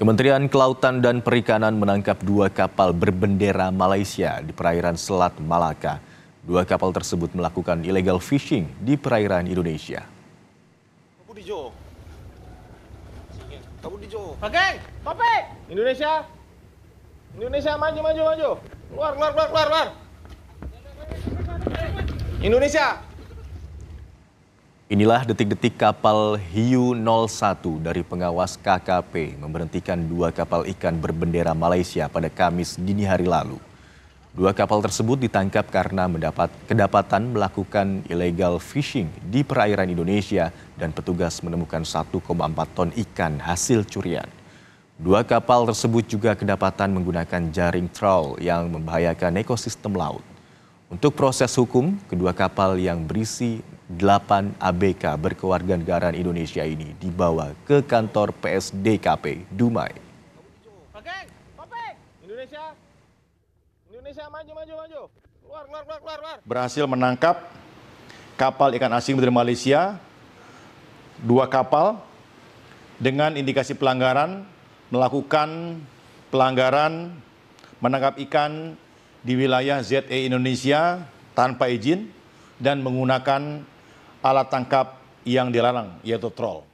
Kementerian Kelautan dan Perikanan menangkap dua kapal berbendera Malaysia di perairan Selat Malaka. Dua kapal tersebut melakukan illegal fishing di perairan Indonesia. Kamu di Jo. Oke, topik. Indonesia. Indonesia maju maju maju. keluar keluar keluar keluar. Indonesia. Inilah detik-detik kapal Hiu 01 dari pengawas KKP memberhentikan dua kapal ikan berbendera Malaysia pada Kamis dini hari lalu. Dua kapal tersebut ditangkap karena mendapat kedapatan melakukan illegal fishing di perairan Indonesia dan petugas menemukan 1,4 ton ikan hasil curian. Dua kapal tersebut juga kedapatan menggunakan jaring trawl yang membahayakan ekosistem laut. Untuk proses hukum, kedua kapal yang berisi 8 ABK berkewarganegaraan Indonesia ini dibawa ke kantor PSDKP Dumai. Oke, topik. Indonesia. Indonesia maju maju maju. Keluar, keluar, keluar, keluar, Berhasil menangkap kapal ikan asing dari Malaysia dua kapal dengan indikasi pelanggaran melakukan pelanggaran menangkap ikan di wilayah ZE Indonesia tanpa izin dan menggunakan alat tangkap yang dilarang yaitu troll.